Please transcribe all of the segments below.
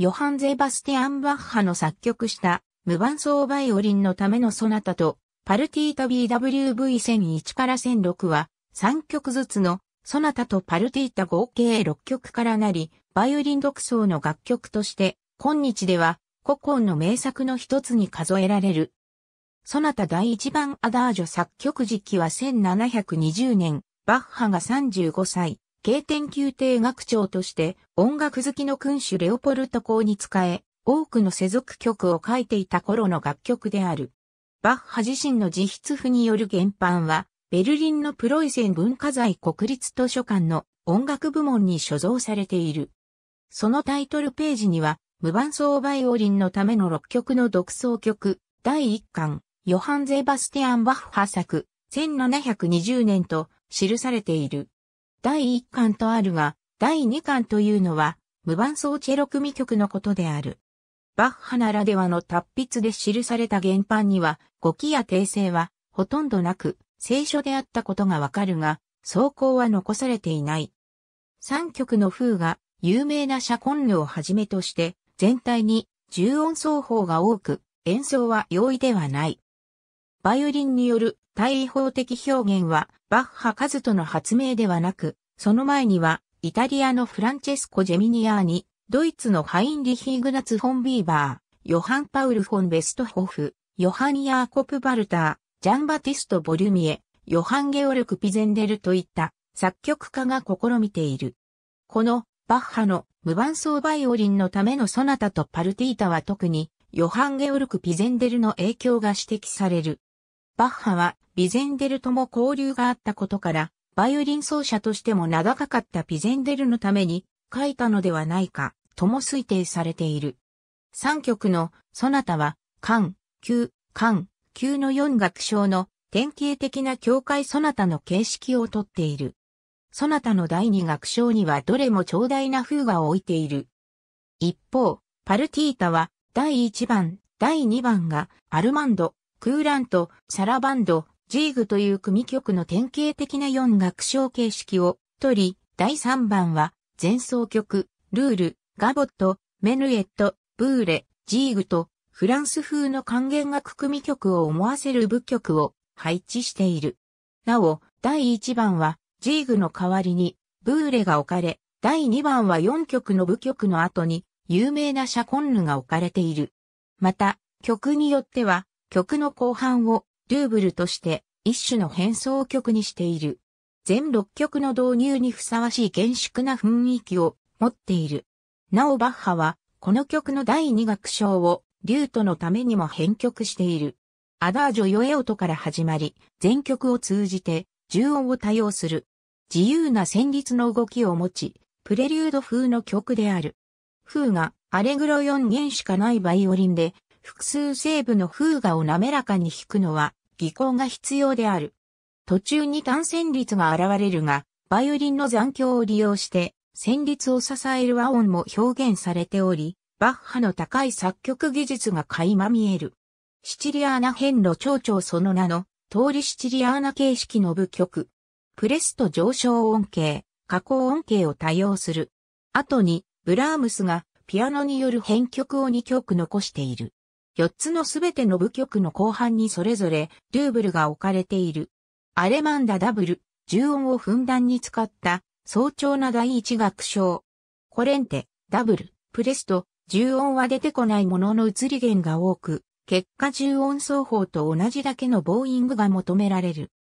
ヨハン・ゼバスティアン・バッハの作曲した無伴奏バイオリンのためのソナタとパルティータ BWV1001 から1006は3曲ずつのソナタとパルティータ合計6曲からなり、バイオリン独奏の楽曲として今日では古今の名作の一つに数えられる。ソナタ第1番アダージョ作曲時期は1720年、バッハが35歳。経典宮廷学長として音楽好きの君主レオポルト公に仕え、多くの世俗曲を書いていた頃の楽曲である。バッハ自身の自筆譜による原版は、ベルリンのプロイセン文化財国立図書館の音楽部門に所蔵されている。そのタイトルページには、無伴奏バイオリンのための6曲の独奏曲、第1巻、ヨハン・ゼバスティアン・バッハ作、1720年と記されている。第1巻とあるが、第2巻というのは、無伴奏チェロ組曲のことである。バッハならではの達筆で記された原版には、語気や訂正は、ほとんどなく、聖書であったことがわかるが、草稿は残されていない。3曲の風が、有名なシャコンヌをはじめとして、全体に、重音奏法が多く、演奏は容易ではない。バイオリンによる対位法的表現は、バッハカズトの発明ではなく、その前には、イタリアのフランチェスコ・ジェミニアーニ、ドイツのハインリヒグナツ・フォン・ビーバー、ヨハン・パウル・フォン・ベストホフ、ヨハン・ヤーコプ・バルター、ジャンバティスト・ボリュミエ、ヨハン・ゲオルク・ピゼンデルといった作曲家が試みている。このバッハの無伴奏バイオリンのためのソナタとパルティータは特にヨハン・ゲオルク・ピゼンデルの影響が指摘される。バッハはビゼンデルとも交流があったことから、バイオリン奏者としても名高かったビゼンデルのために書いたのではないか、とも推定されている。3曲のソナタは、間、級、間、級の4楽章の典型的な境界ソナタの形式をとっている。ソナタの第2楽章にはどれも長大な風が置いている。一方、パルティータは、第1番、第2番がアルマンド、クーラント、サラバンド、ジーグという組曲の典型的な四楽章形式を取り、第3番は、前奏曲、ルール、ガボット、メヌエット、ブーレ、ジーグと、フランス風の還元楽組曲を思わせる部曲を配置している。なお、第1番は、ジーグの代わりに、ブーレが置かれ、第2番は4曲の部曲の後に、有名なシャコンヌが置かれている。また、曲によっては、曲の後半をルーブルとして一種の変奏曲にしている。全6曲の導入にふさわしい厳粛な雰囲気を持っている。なおバッハは、この曲の第2楽章を、リュートのためにも編曲している。アダージョ・ヨエオトから始まり、全曲を通じて、重音を多用する。自由な旋律の動きを持ち、プレリュード風の曲である。風が、アレグロ4弦しかないバイオリンで、複数成部の風画を滑らかに引くのは技巧が必要である。途中に単旋律が現れるが、バイオリンの残響を利用して旋律を支える和音も表現されており、バッハの高い作曲技術が垣間見える。シチリアーナ編の蝶々その名の通りシチリアーナ形式の部曲。プレスト上昇音形、加工音形を多用する。後に、ブラームスがピアノによる編曲を2曲残している。4つのすべての部局の後半にそれぞれルーブルが置かれている。アレマンダダブル、重音をふんだんに使った早朝な第一楽章。コレンテ、ダブル、プレスト、重音は出てこないものの移り弦が多く、結果重音奏法と同じだけのボーイングが求められる。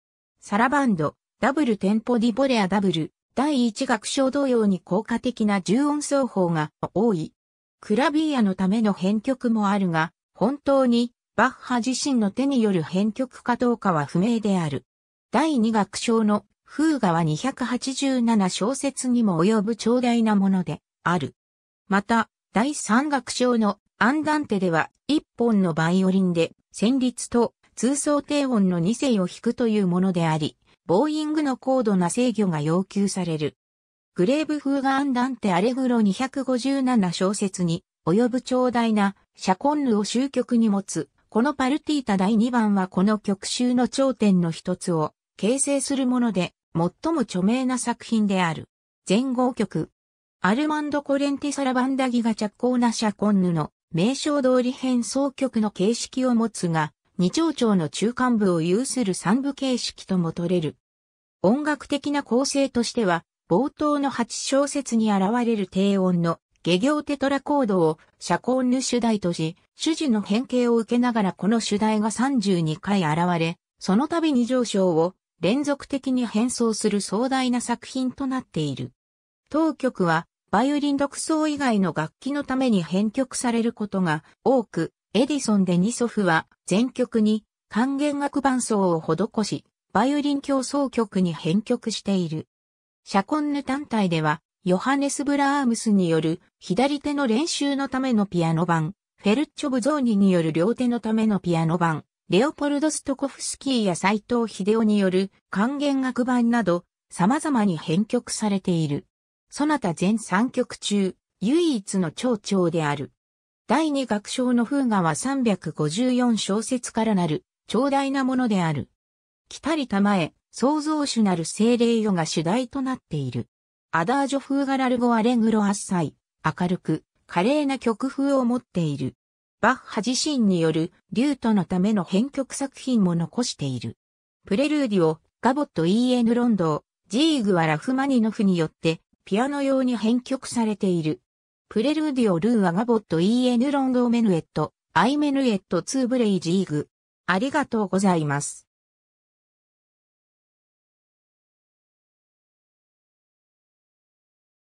サラバンド、ダブルテンポディボレアダブル、第一楽章同様に効果的な重音奏法が多い。クラビーアのための編曲もあるが、本当にバッハ自身の手による編曲かどうかは不明である。第二楽章の風画は287小節にも及ぶ長大なものである。また、第三楽章のアンダンテでは一本のバイオリンで旋律と通奏低音の二声を弾くというものであり、ボーイングの高度な制御が要求される。グレーブ風がアンダンテアレグロ257小節に及ぶ長大なシャコンヌを終局に持つ。このパルティータ第2番はこの曲集の頂点の一つを形成するもので、最も著名な作品である。全後曲。アルマンド・コレンティ・サラバンダギが着工なシャコンヌの名称通り変奏曲の形式を持つが、二丁調の中間部を有する三部形式とも取れる。音楽的な構成としては、冒頭の8小節に現れる低音の下行テトラコードを社交ヌ主題とし、主事の変形を受けながらこの主題が32回現れ、その度に上昇を連続的に変装する壮大な作品となっている。当曲は、バイオリン独奏以外の楽器のために編曲されることが多く、エディソンでニソフは全曲に管弦楽伴奏を施し、バイオリン競争曲に編曲している。シャコンヌ単体ではヨハネス・ブラームスによる左手の練習のためのピアノ版、フェルッチョ・ブゾーニによる両手のためのピアノ版、レオポルド・ストコフスキーや斎藤秀夫による管弦楽版など様々に編曲されている。そなた全3曲中、唯一の長調である。第2楽章の風画は354小節からなる、長大なものである。来たりたまえ、創造主なる精霊よが主題となっている。アダージョ風ガラルゴアレングロアッサイ、明るく、華麗な曲風を持っている。バッハ自身による、リュートのための編曲作品も残している。プレルーディオ、ガボット E.N. ロンド、ー、ジーグはラフマニノフによって、ピアノ用に編曲されている。プレルーディオルーはガボット E.N. ロンドメヌエット、アイメヌエット2ブレイジーグ。ありがとうございます。